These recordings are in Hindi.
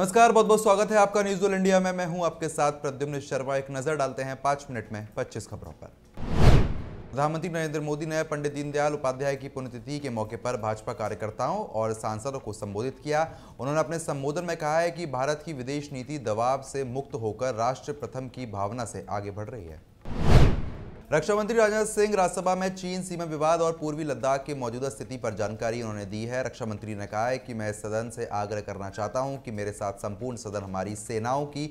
नमस्कार बहुत बहुत स्वागत है आपका न्यूज इंडिया में मैं हूं आपके साथ प्रद्युम्न शर्मा एक नजर डालते हैं पांच मिनट में पच्चीस खबरों पर प्रधानमंत्री नरेंद्र मोदी ने पंडित दीनदयाल उपाध्याय की पुण्यतिथि के मौके पर भाजपा कार्यकर्ताओं और सांसदों को संबोधित किया उन्होंने अपने संबोधन में कहा है कि भारत की विदेश नीति दबाव से मुक्त होकर राष्ट्र प्रथम की भावना से आगे बढ़ रही है रक्षा मंत्री राजनाथ सिंह राज्यसभा में चीन सीमा विवाद और पूर्वी लद्दाख की मौजूदा स्थिति पर जानकारी उन्होंने दी है रक्षा मंत्री ने कहा है कि मैं सदन से आग्रह करना चाहता हूं कि मेरे साथ संपूर्ण सदन हमारी सेनाओं की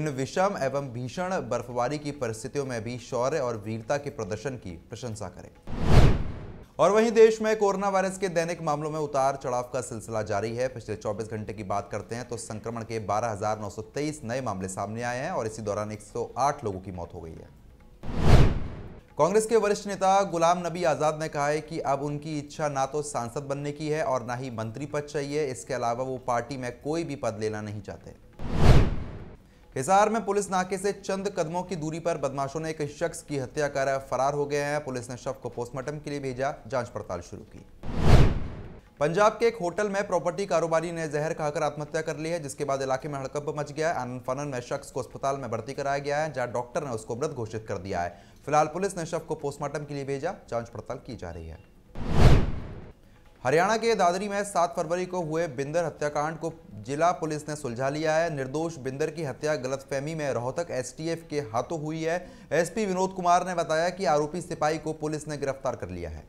इन विषम एवं भीषण बर्फबारी की परिस्थितियों में भी शौर्य और वीरता के प्रदर्शन की प्रशंसा करें और वहीं देश में कोरोना वायरस के दैनिक मामलों में उतार चढ़ाव का सिलसिला जारी है पिछले 24 घंटे की बात करते हैं तो संक्रमण के 12,923 नए मामले सामने आए हैं और इसी दौरान 108 लोगों की मौत हो गई है कांग्रेस के वरिष्ठ नेता गुलाम नबी आज़ाद ने कहा है कि अब उनकी इच्छा ना तो सांसद बनने की है और ना ही मंत्री पद चाहिए इसके अलावा वो पार्टी में कोई भी पद लेना नहीं चाहते हिसार में पुलिस नाके से चंद कदमों की दूरी पर बदमाशों ने एक शख्स की हत्या कर फरार हो गए हैं पुलिस ने शव को पोस्टमार्टम के लिए भेजा जांच पड़ताल शुरू की पंजाब के एक होटल में प्रॉपर्टी कारोबारी ने जहर खाकर आत्महत्या कर ली है जिसके बाद इलाके में हड़कंप मच गया है आनंद फानन में शख्स को अस्पताल में भर्ती कराया गया है जहां डॉक्टर ने उसको मृत घोषित कर दिया है फिलहाल पुलिस ने शव को पोस्टमार्टम के लिए भेजा जांच पड़ताल की जा रही है हरियाणा के दादरी में सात फरवरी को हुए बिंदर हत्याकांड को जिला पुलिस ने सुलझा लिया है निर्दोष बिंदर की हत्या गलतफहमी में रोहतक एसटीएफ के हाथों हुई है एसपी विनोद कुमार ने बताया कि आरोपी सिपाही को पुलिस ने गिरफ्तार कर लिया है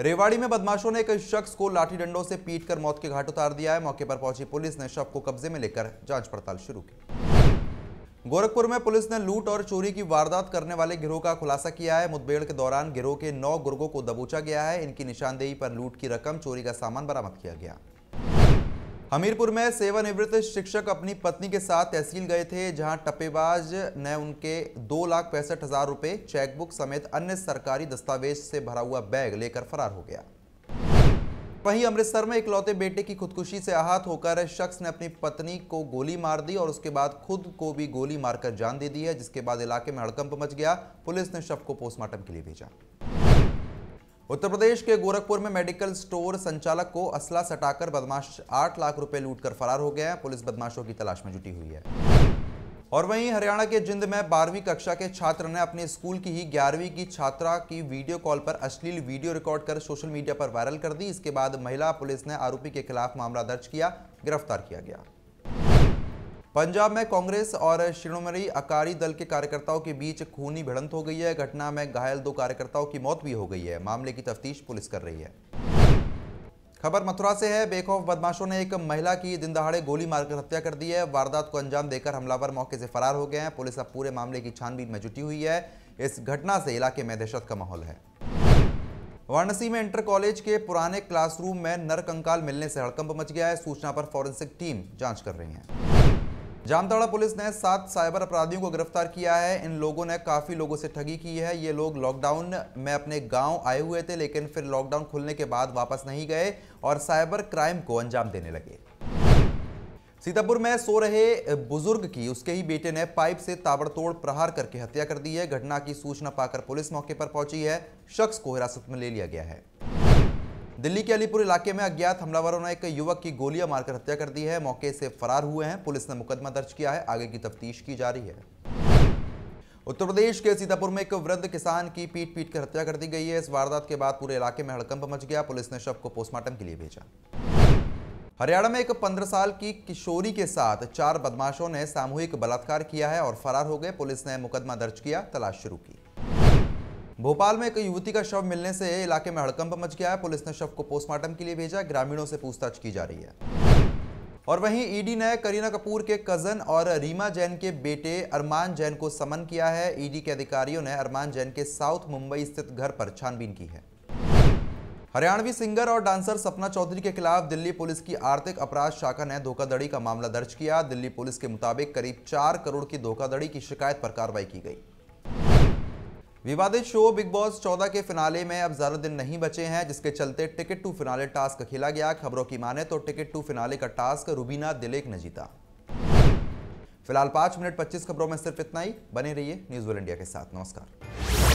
रेवाड़ी में बदमाशों ने एक शख्स को लाठी डंडों से पीटकर मौत के घाट उतार दिया है मौके पर पहुंची पुलिस ने शव को कब्जे में लेकर जांच पड़ताल शुरू की गोरखपुर में पुलिस ने लूट और चोरी की वारदात करने वाले गिरोह का खुलासा किया है मुठभेड़ के दौरान गिरोह के नौ गुर्गों को दबोचा गया है इनकी निशानदेही पर लूट की रकम चोरी का सामान बरामद किया गया हमीरपुर में सेवानिवृत्त शिक्षक अपनी पत्नी के साथ तहसील गए थे जहां टपेबाज ने उनके दो लाख पैंसठ हजार रुपए चेकबुक समेत अन्य सरकारी दस्तावेज से भरा हुआ बैग लेकर फरार हो गया वहीं अमृतसर में इकलौते बेटे की खुदकुशी से आहत होकर शख्स ने अपनी पत्नी को गोली मार दी और उसके बाद खुद को भी गोली मारकर जान दे दी है जिसके बाद इलाके में हड़कंप मच गया पुलिस ने शव को पोस्टमार्टम के लिए भेजा उत्तर प्रदेश के गोरखपुर में मेडिकल स्टोर संचालक को असला सटाकर बदमाश आठ लाख रुपए लूटकर फरार हो गया है पुलिस बदमाशों की तलाश में जुटी हुई है और वहीं हरियाणा के जिंद में बारहवीं कक्षा के छात्र ने अपने स्कूल की ही ग्यारहवीं की छात्रा की वीडियो कॉल पर अश्लील वीडियो रिकॉर्ड कर सोशल मीडिया पर वायरल कर दी इसके बाद महिला पुलिस ने आरोपी के खिलाफ मामला दर्ज किया गिरफ्तार किया गया पंजाब में कांग्रेस और श्रोमणी अकाली दल के कार्यकर्ताओं के बीच खूनी भिड़ंत हो गई है घटना में घायल दो कार्यकर्ताओं की मौत भी हो गई है मामले की तफ्तीश पुलिस कर रही है खबर मथुरा से है बेखौफ बदमाशों ने एक महिला की दिन दहाड़े गोली मारकर हत्या कर दी है वारदात को अंजाम देकर हमलावर मौके से फरार हो गए हैं पुलिस अब पूरे मामले की छानबीन में जुटी हुई है इस घटना से इलाके में दहशत का माहौल है वाराणसी में इंटर कॉलेज के पुराने क्लासरूम में नरकंकाल मिलने से हड़कंप मच गया है सूचना पर फॉरेंसिक टीम जांच कर रही है जामताड़ा पुलिस ने सात साइबर अपराधियों को गिरफ्तार किया है इन लोगों ने काफ़ी लोगों से ठगी की है ये लोग लॉकडाउन में अपने गांव आए हुए थे लेकिन फिर लॉकडाउन खुलने के बाद वापस नहीं गए और साइबर क्राइम को अंजाम देने लगे सीतापुर में सो रहे बुजुर्ग की उसके ही बेटे ने पाइप से ताबड़तोड़ प्रहार करके हत्या कर दी है घटना की सूचना पाकर पुलिस मौके पर पहुंची है शख्स को हिरासत में ले लिया गया है दिल्ली के अलीपुर इलाके में अज्ञात हमलावरों ने एक युवक की गोलियां मारकर हत्या कर दी है मौके से फरार हुए हैं पुलिस ने मुकदमा दर्ज किया है आगे की तफ्तीश की जा रही है उत्तर प्रदेश के सीतापुर में एक वृद्ध किसान की पीट पीट कर हत्या कर दी गई है इस वारदात के बाद पूरे इलाके में हड़कंप मच गया पुलिस ने शव को पोस्टमार्टम के लिए भेजा हरियाणा में एक पंद्रह साल की किशोरी के साथ चार बदमाशों ने सामूहिक बलात्कार किया है और फरार हो गए पुलिस ने मुकदमा दर्ज किया तलाश शुरू की भोपाल में एक युवती का शव मिलने से इलाके में हड़कंप मच गया है पुलिस ने शव को पोस्टमार्टम के लिए भेजा ग्रामीणों से पूछताछ की जा रही है और वहीं ईडी ने करीना कपूर के कजन और रीमा जैन के बेटे अरमान जैन को समन किया है ईडी के अधिकारियों ने अरमान जैन के साउथ मुंबई स्थित घर पर छानबीन की है हरियाणवी सिंगर और डांसर सपना चौधरी के खिलाफ दिल्ली पुलिस की आर्थिक अपराध शाखा ने धोखाधड़ी का मामला दर्ज किया दिल्ली पुलिस के मुताबिक करीब चार करोड़ की धोखाधड़ी की शिकायत पर कार्रवाई की गई विवादित शो बिग बॉस 14 के फिनाले में अब ज़्यादा दिन नहीं बचे हैं जिसके चलते टिकट टू फिनाले टास्क खेला गया खबरों की माने तो टिकट टू फिनाले का टास्क रूबीना दिलेक ने जीता फिलहाल पांच मिनट पच्चीस खबरों में सिर्फ इतना ही बने रहिए न्यूज़ वर्ल्ड इंडिया के साथ नमस्कार